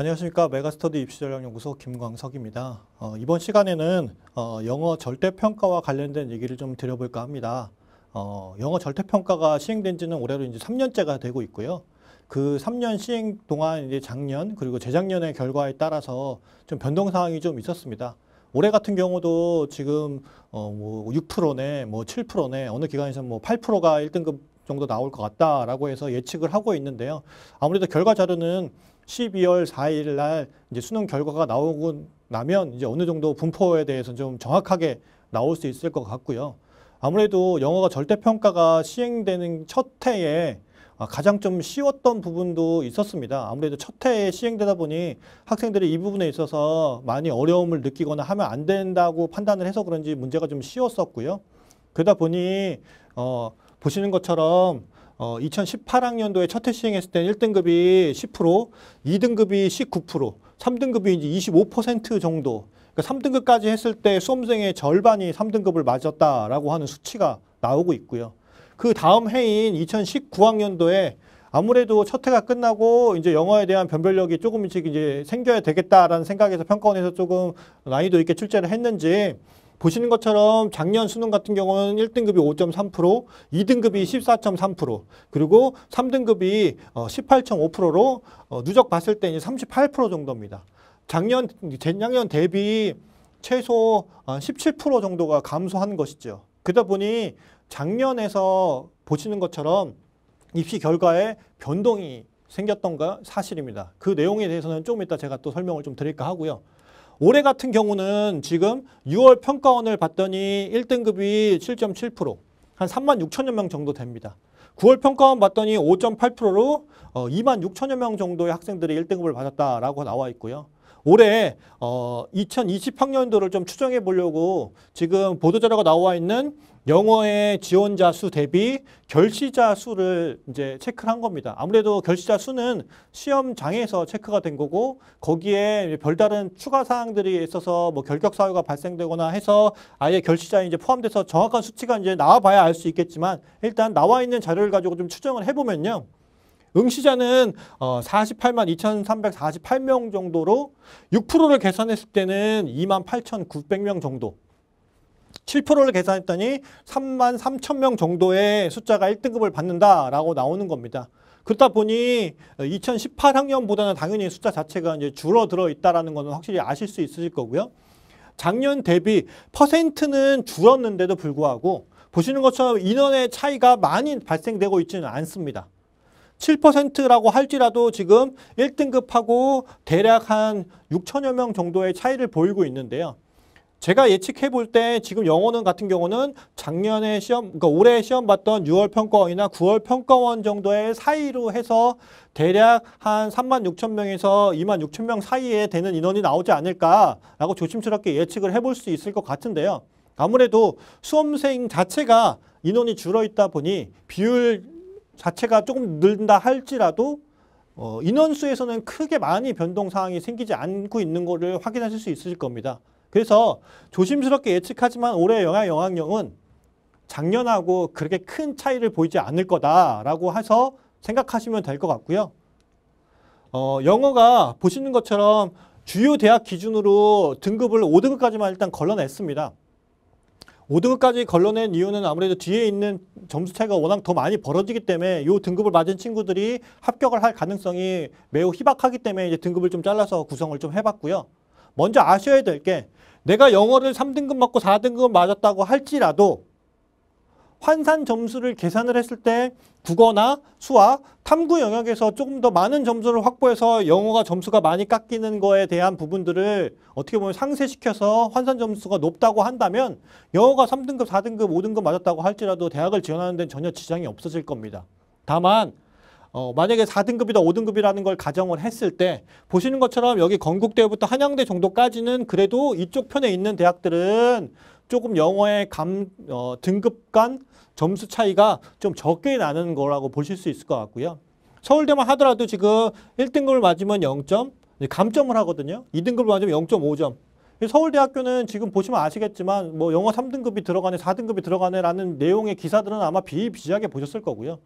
안녕하십니까 메가스터디 입시전략연구소 김광석입니다. 어, 이번 시간에는 어, 영어 절대평가와 관련된 얘기를 좀 드려볼까 합니다. 어, 영어 절대평가가 시행된 지는 올해로 이제 3년째가 되고 있고요. 그 3년 시행 동안 이제 작년 그리고 재작년의 결과에 따라서 좀 변동 사항이 좀 있었습니다. 올해 같은 경우도 지금 어뭐 6%네 뭐 7%네 뭐 어느 기관에서는 뭐 8%가 1등급 정도 나올 것 같다라고 해서 예측을 하고 있는데요. 아무래도 결과 자료는 12월 4일 날 이제 수능 결과가 나오고 나면 이제 어느 정도 분포에 대해서 좀 정확하게 나올 수 있을 것 같고요. 아무래도 영어가 절대평가가 시행되는 첫 해에 아, 가장 좀 쉬웠던 부분도 있었습니다. 아무래도 첫 해에 시행되다 보니 학생들이 이 부분에 있어서 많이 어려움을 느끼거나 하면 안 된다고 판단을 해서 그런지 문제가 좀 쉬웠었고요. 그러다 보니 어 보시는 것처럼 어, 2018학년도에 첫해 시행했을 때는 1등급이 10%, 2등급이 19%, 3등급이 이제 25% 정도. 그러니까 3등급까지 했을 때 수험생의 절반이 3등급을 맞았다라고 하는 수치가 나오고 있고요. 그 다음 해인 2019학년도에 아무래도 첫 해가 끝나고 이제 영어에 대한 변별력이 조금씩 이제 생겨야 되겠다라는 생각에서 평가원에서 조금 난이도 있게 출제를 했는지 보시는 것처럼 작년 수능 같은 경우는 1등급이 5.3%, 2등급이 14.3%, 그리고 3등급이 18.5%로 어, 어, 누적 봤을 때이38% 정도입니다. 작년, 재작년 대비 최소 17% 어, 정도가 감소한 것이죠. 그러다 보니 작년에서 보시는 것처럼 입시 결과에 변동이 생겼던 가 사실입니다. 그 내용에 대해서는 조금 이따 제가 또 설명을 좀 드릴까 하고요. 올해 같은 경우는 지금 6월 평가원을 봤더니 1등급이 7.7%, 한 3만 6천여 명 정도 됩니다. 9월 평가원 봤더니 5.8%로 어, 2만 6천여 명 정도의 학생들이 1등급을 받았다라고 나와 있고요. 올해 어, 2020학년도를 좀 추정해 보려고 지금 보도자료가 나와 있는 영어의 지원자 수 대비 결시자 수를 이제 체크를 한 겁니다. 아무래도 결시자 수는 시험장에서 체크가 된 거고 거기에 별다른 추가 사항들이 있어서 뭐 결격 사유가 발생되거나 해서 아예 결시자에 이제 포함돼서 정확한 수치가 이제 나와봐야 알 수 있겠지만 일단 나와 있는 자료를 가지고 좀 추정을 해보면요. 응시자는 48만 어, 2,348명 정도로 6%를 계산했을 때는 2만 8,900명 정도 7%를 계산했더니 3만 3천 명 정도의 숫자가 1등급을 받는다라고 나오는 겁니다. 그렇다 보니 2018학년보다는 당연히 숫자 자체가 이제 줄어들어 있다는 것은 확실히 아실 수 있으실 거고요. 작년 대비 퍼센트는 줄었는데도 불구하고 보시는 것처럼 인원의 차이가 많이 발생되고 있지는 않습니다. 7%라고 할지라도 지금 1등급하고 대략 한 6천여 명 정도의 차이를 보이고 있는데요. 제가 예측해 볼 때 지금 영어는 같은 경우는 작년에 시험, 그러니까 올해 시험 봤던 6월 평가원이나 9월 평가원 정도의 사이로 해서 대략 한 3만 6천 명에서 2만 6천 명 사이에 되는 인원이 나오지 않을까라고 조심스럽게 예측을 해볼 수 있을 것 같은데요. 아무래도 수험생 자체가 인원이 줄어 있다 보니 비율 자체가 조금 늘다 할지라도 어, 인원수에서는 크게 많이 변동 사항이 생기지 않고 있는 것을 확인하실 수 있을 겁니다. 그래서 조심스럽게 예측하지만 올해 영하 영향력은 작년하고 그렇게 큰 차이를 보이지 않을 거다라고 해서 생각하시면 될 것 같고요. 어, 영어가 보시는 것처럼 주요 대학 기준으로 등급을 5등급까지만 일단 걸러냈습니다. 5등급까지 걸러낸 이유는 아무래도 뒤에 있는 점수 차이가 워낙 더 많이 벌어지기 때문에 이 등급을 맞은 친구들이 합격을 할 가능성이 매우 희박하기 때문에 이제 등급을 좀 잘라서 구성을 좀 해봤고요. 먼저 아셔야 될 게 내가 영어를 3등급 맞고 4등급 맞았다고 할지라도 환산 점수를 계산을 했을 때 국어나 수학, 탐구 영역에서 조금 더 많은 점수를 확보해서 영어가 점수가 많이 깎이는 거에 대한 부분들을 어떻게 보면 상쇄시켜서 환산 점수가 높다고 한다면 영어가 3등급, 4등급, 5등급 맞았다고 할지라도 대학을 지원하는 데는 전혀 지장이 없어질 겁니다. 다만 어, 만약에 4등급이다 5등급이라는 걸 가정을 했을 때 보시는 것처럼 여기 건국대부터 한양대 정도까지는 그래도 이쪽 편에 있는 대학들은 조금 영어의 감, 어, 등급 간 점수 차이가 좀 적게 나는 거라고 보실 수 있을 것 같고요. 서울대만 하더라도 지금 1등급을 맞으면 0점, 감점을 하거든요. 2등급을 맞으면 0.5점. 서울대학교는 지금 보시면 아시겠지만 뭐 영어 3등급이 들어가네, 4등급이 들어가네라는 내용의 기사들은 아마 비비하게 보셨을 거고요.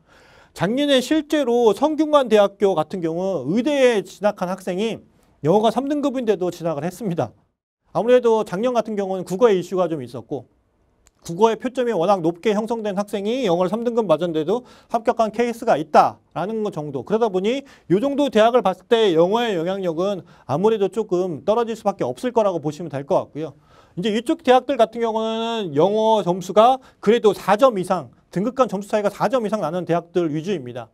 작년에 실제로 성균관 대학교 같은 경우 의대에 진학한 학생이 영어가 3등급인데도 진학을 했습니다. 아무래도 작년 같은 경우는 국어의 이슈가 좀 있었고 국어의 표점이 워낙 높게 형성된 학생이 영어를 3등급 맞았는데도 합격한 케이스가 있다라는 정도. 그러다 보니 이 정도 대학을 봤을 때 영어의 영향력은 아무래도 조금 떨어질 수밖에 없을 거라고 보시면 될 것 같고요. 이제 이쪽 대학들 같은 경우는 영어 점수가 그래도 4점 이상 등급간 점수 차이가 4점 이상 나는 대학들 위주입니다.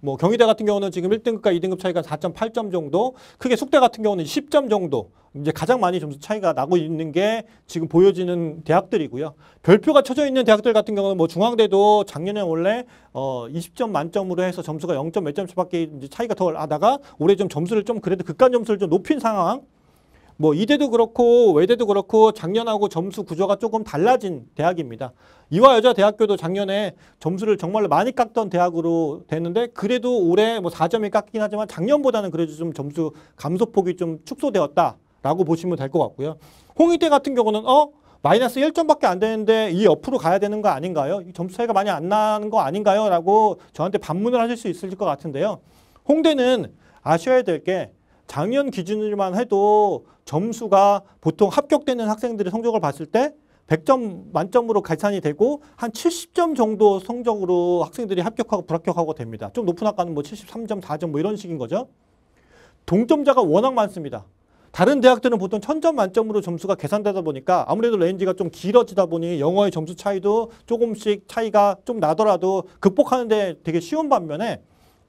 뭐 경희대 같은 경우는 지금 1등급과 2등급 차이가 4.8점 정도, 크게 숙대 같은 경우는 10점 정도. 이제 가장 많이 점수 차이가 나고 있는 게 지금 보여지는 대학들이고요. 별표가 쳐져 있는 대학들 같은 경우는 뭐 중앙대도 작년에 원래 어 20점 만점으로 해서 점수가 0점 몇 점수밖에 차이가 덜 하다가 올해 좀 점수를 좀 그래도 극간 점수를 좀 높인 상황 뭐 이대도 그렇고 외대도 그렇고 작년하고 점수 구조가 조금 달라진 대학입니다. 이화 여자 대학교도 작년에 점수를 정말로 많이 깎던 대학으로 됐는데 그래도 올해 뭐 4점이 깎긴 하지만 작년보다는 그래도 좀 점수 감소폭이 좀 축소되었다라고 보시면 될 것 같고요. 홍익대 같은 경우는 어 마이너스 1점밖에 안 되는데 이 옆으로 가야 되는 거 아닌가요? 점수 차이가 많이 안 나는 거 아닌가요? 라고 저한테 반문을 하실 수 있을 것 같은데요. 홍대는 아셔야 될 게 작년 기준으로만 해도 점수가 보통 합격되는 학생들의 성적을 봤을 때 100점 만점으로 계산이 되고 한 70점 정도 성적으로 학생들이 합격하고 불합격하고 됩니다. 좀 높은 학과는 뭐 73점, 4점 뭐 이런 식인 거죠. 동점자가 워낙 많습니다. 다른 대학들은 보통 천점 만점으로 점수가 계산되다 보니까 아무래도 레인지가 좀 길어지다 보니 영어의 점수 차이도 조금씩 차이가 좀 나더라도 극복하는데 되게 쉬운 반면에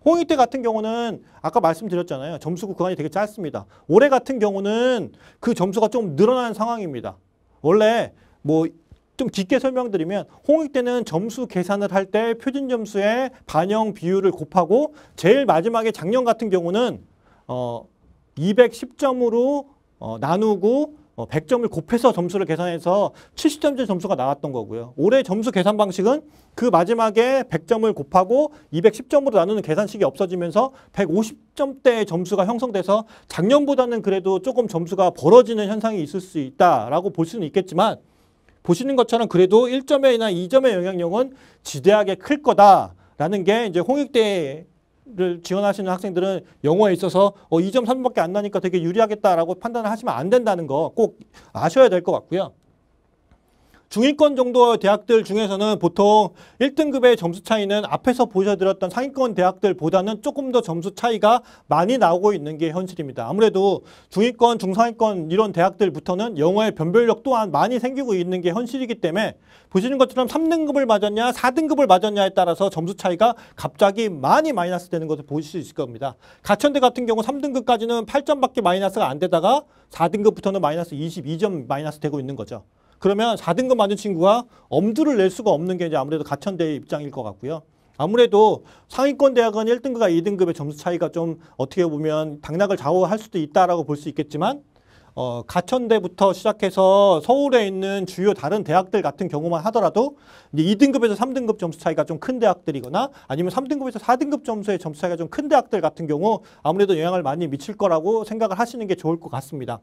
홍익 대 같은 경우는 아까 말씀드렸잖아요. 점수 구간이 되게 짧습니다. 올해 같은 경우는 그 점수가 좀늘어나는 상황입니다. 원래 뭐 좀 깊게 설명드리면 홍익 대는 점수 계산을 할 때 표준 점수의 반영 비율을 곱하고 제일 마지막에 작년 같은 경우는 어 210점으로 어 나누고 100점을 어, 곱해서 점수를 계산해서 70점째 점수가 나왔던 거고요. 올해 점수 계산 방식은 그 마지막에 100점을 곱하고 210점으로 나누는 계산식이 없어지면서 150점대의 점수가 형성돼서 작년보다는 그래도 조금 점수가 벌어지는 현상이 있을 수 있다라고 볼 수는 있겠지만 보시는 것처럼 그래도 1점이나 2점의 영향력은 지대하게 클 거다라는 게 이제 홍익대 를 지원하시는 학생들은 영어에 있어서 어, 2.3밖에 안 나니까 되게 유리하겠다라고 판단을 하시면 안 된다는 거 꼭 아셔야 될 것 같고요. 중위권 정도 의 대학들 중에서는 보통 1등급의 점수 차이는 앞에서 보셔드렸던 상위권 대학들보다는 조금 더 점수 차이가 많이 나오고 있는 게 현실입니다. 아무래도 중위권, 중상위권 이런 대학들부터는 영어의 변별력 또한 많이 생기고 있는 게 현실이기 때문에 보시는 것처럼 3등급을 맞았냐, 4등급을 맞았냐에 따라서 점수 차이가 갑자기 많이 마이너스 되는 것을 보실 수 있을 겁니다. 가천대 같은 경우 3등급까지는 8점밖에 마이너스가 안 되다가 4등급부터는 마이너스 22점 마이너스 되고 있는 거죠. 그러면 4등급 맞은 친구가 엄두를 낼 수가 없는 게 이제 아무래도 가천대의 입장일 것 같고요. 아무래도 상위권 대학은 1등급과 2등급의 점수 차이가 좀 어떻게 보면 당락을 좌우할 수도 있다라고 볼 수 있겠지만 어, 가천대부터 시작해서 서울에 있는 주요 다른 대학들 같은 경우만 하더라도 2등급에서 3등급 점수 차이가 좀 큰 대학들이거나 아니면 3등급에서 4등급 점수의 점수 차이가 좀 큰 대학들 같은 경우 아무래도 영향을 많이 미칠 거라고 생각을 하시는 게 좋을 것 같습니다.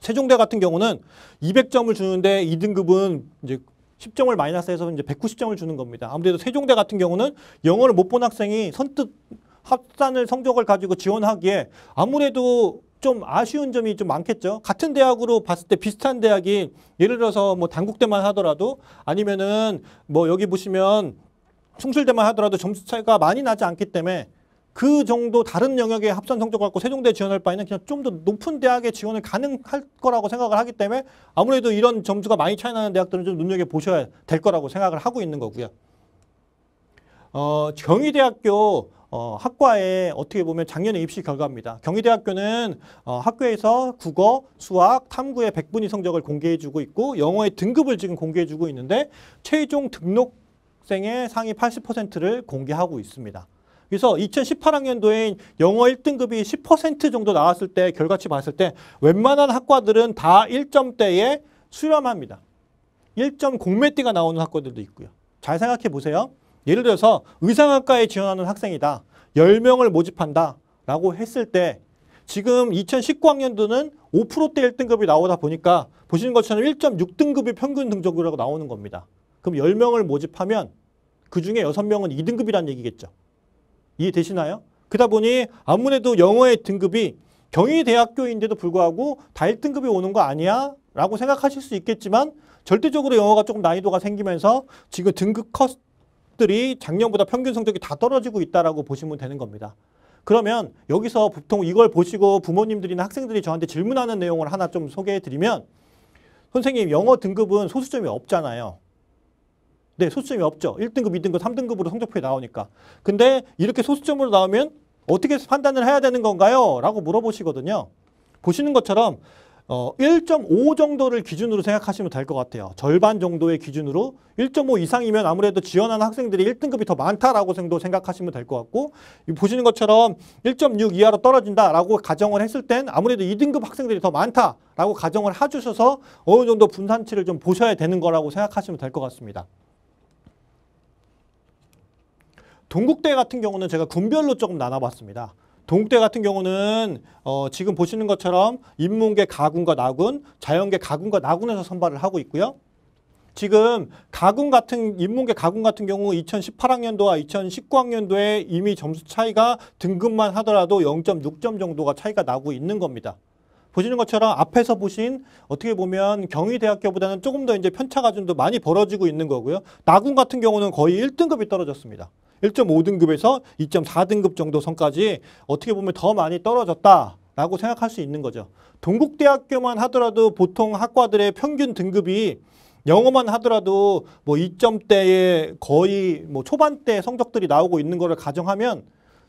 세종대 같은 경우는 200점을 주는데 2등급은 이제 10점을 마이너스해서 이제 190점을 주는 겁니다. 아무래도 세종대 같은 경우는 영어를 못 본 학생이 선뜻 합산을 성적을 가지고 지원하기에 아무래도 좀 아쉬운 점이 좀 많겠죠. 같은 대학으로 봤을 때 비슷한 대학이 예를 들어서 뭐 단국대만 하더라도 아니면은 뭐 여기 보시면 충실대만 하더라도 점수 차이가 많이 나지 않기 때문에 그 정도 다른 영역의 합산 성적 갖고 세종대 지원할 바에는 그냥 좀 더 높은 대학에 지원을 가능할 거라고 생각을 하기 때문에 아무래도 이런 점수가 많이 차이 나는 대학들은 좀 눈여겨 보셔야 될 거라고 생각을 하고 있는 거고요. 어, 경희대학교 어, 학과에 어떻게 보면 작년에 입시 결과입니다. 경희대학교는 어, 학교에서 국어, 수학, 탐구의 백분위 성적을 공개해주고 있고 영어의 등급을 지금 공개해주고 있는데 최종 등록생의 상위 80%를 공개하고 있습니다. 그래서 2018학년도에 영어 1등급이 10% 정도 나왔을 때 결과치 봤을 때 웬만한 학과들은 다 1점대에 수렴합니다. 1공매 띠가 나오는 학과들도 있고요. 잘 생각해 보세요. 예를 들어서 의상학과에 지원하는 학생이다. 10명을 모집한다. 라고 했을 때 지금 2019학년도는 5%대 1등급이 나오다 보니까 보시는 것처럼 1.6등급이 평균 등급이라고 나오는 겁니다. 그럼 10명을 모집하면 그중에 6명은 2등급이란 얘기겠죠. 이해되시나요? 그러다 보니 아무래도 영어의 등급이 경희대학교인데도 불구하고 다 1등급이 오는 거 아니야? 라고 생각하실 수 있겠지만 절대적으로 영어가 조금 난이도가 생기면서 지금 등급 컷들이 작년보다 평균 성적이 다 떨어지고 있다라고 보시면 되는 겁니다. 그러면 여기서 보통 이걸 보시고 부모님들이나 학생들이 저한테 질문하는 내용을 하나 좀 소개해 드리면 선생님 영어 등급은 소수점이 없잖아요. 네, 소수점이 없죠. 1등급, 2등급, 3등급으로 성적표에 나오니까. 근데 이렇게 소수점으로 나오면 어떻게 판단을 해야 되는 건가요? 라고 물어보시거든요. 보시는 것처럼 어, 1.5 정도를 기준으로 생각하시면 될 것 같아요. 절반 정도의 기준으로 1.5 이상이면 아무래도 지원하는 학생들이 1등급이 더 많다라고 정도 생각하시면 될 것 같고 보시는 것처럼 1.6 이하로 떨어진다라고 가정을 했을 땐 아무래도 2등급 학생들이 더 많다라고 가정을 해주셔서 어느 정도 분산치를 좀 보셔야 되는 거라고 생각하시면 될 것 같습니다. 동국대 같은 경우는 제가 군별로 조금 나눠봤습니다. 동국대 같은 경우는 어, 지금 보시는 것처럼 인문계 가군과 나군, 자연계 가군과 나군에서 선발을 하고 있고요. 지금 가군 같은 인문계 가군 같은 경우 2018학년도와 2019학년도에 이미 점수 차이가 등급만 하더라도 0.6점 정도가 차이가 나고 있는 겁니다. 보시는 것처럼 앞에서 보신 어떻게 보면 경희대학교보다는 조금 더 이제 편차가 좀 더 많이 벌어지고 있는 거고요. 나군 같은 경우는 거의 1등급이 떨어졌습니다. 1.5등급에서 2.4등급 정도 선까지 어떻게 보면 더 많이 떨어졌다라고 생각할 수 있는 거죠. 동국대학교만 하더라도 보통 학과들의 평균 등급이 영어만 하더라도 뭐 2점대에 거의 뭐 초반대 성적들이 나오고 있는 것을 가정하면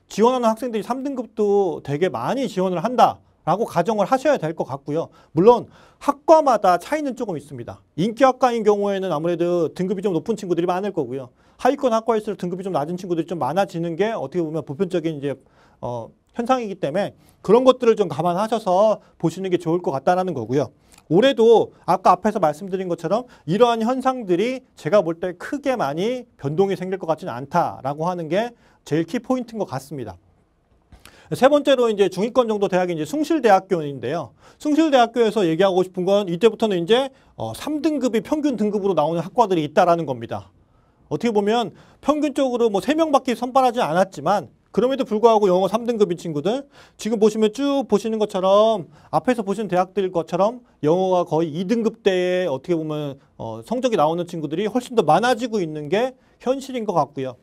지원하는 학생들이 3등급도 되게 많이 지원을 한다. 라고 가정을 하셔야 될 것 같고요. 물론 학과마다 차이는 조금 있습니다. 인기학과인 경우에는 아무래도 등급이 좀 높은 친구들이 많을 거고요. 하위권 학과일수록 등급이 좀 낮은 친구들이 좀 많아지는 게 어떻게 보면 보편적인 이제 어 현상이기 때문에 그런 것들을 좀 감안하셔서 보시는 게 좋을 것 같다라는 거고요. 올해도 아까 앞에서 말씀드린 것처럼 이러한 현상들이 제가 볼 때 크게 많이 변동이 생길 것 같지는 않다라고 하는 게 제일 키 포인트인 것 같습니다. 세 번째로 이제 중위권 정도 대학이 이제 숭실대학교인데요. 숭실대학교에서 얘기하고 싶은 건 이때부터는 이제 어 3등급이 평균 등급으로 나오는 학과들이 있다라는 겁니다. 어떻게 보면 평균적으로 뭐 세명밖에 선발하지 않았지만 그럼에도 불구하고 영어 3등급인 친구들 지금 보시면 쭉 보시는 것처럼 앞에서 보신 대학들 것처럼 영어가 거의 2등급대에 어떻게 보면 어, 성적이 나오는 친구들이 훨씬 더 많아지고 있는 게 현실인 것 같고요.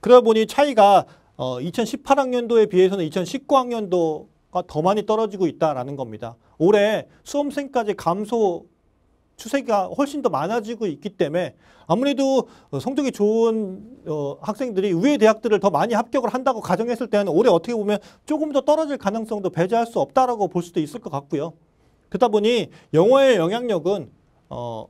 그러다 보니 차이가 어, 2018학년도에 비해서는 2019학년도가 더 많이 떨어지고 있다라는 겁니다. 올해 수험생까지 감소 추세가 훨씬 더 많아지고 있기 때문에 아무래도 어, 성적이 좋은 어, 학생들이 우회 대학들을 더 많이 합격을 한다고 가정했을 때는 올해 어떻게 보면 조금 더 떨어질 가능성도 배제할 수 없다라고 볼 수도 있을 것 같고요. 그러다 보니 영어의 영향력은 어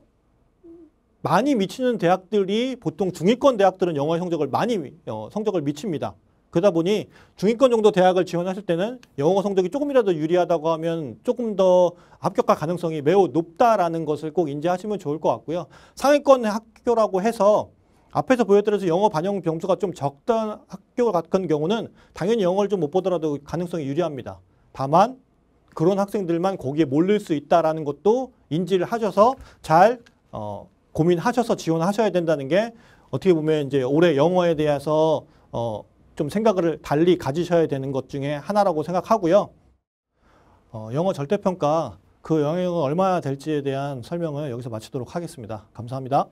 많이 미치는 대학들이 보통 중위권 대학들은 영어 성적을 많이 어, 성적을 미칩니다. 그러다 보니 중위권 정도 대학을 지원하실 때는 영어 성적이 조금이라도 유리하다고 하면 조금 더 합격할 가능성이 매우 높다라는 것을 꼭 인지하시면 좋을 것 같고요. 상위권 학교라고 해서 앞에서 보여드려서 영어 반영 점수가 좀 적던 학교 같은 경우는 당연히 영어를 좀 못 보더라도 가능성이 유리합니다. 다만 그런 학생들만 거기에 몰릴 수 있다라는 것도 인지를 하셔서 잘 어, 고민하셔서 지원하셔야 된다는 게 어떻게 보면 이제 올해 영어에 대해서 어, 좀 생각을 달리 가지셔야 되는 것 중에 하나라고 생각하고요. 어, 영어 절대평가 그 영향은 얼마나 될지에 대한 설명을 여기서 마치도록 하겠습니다. 감사합니다.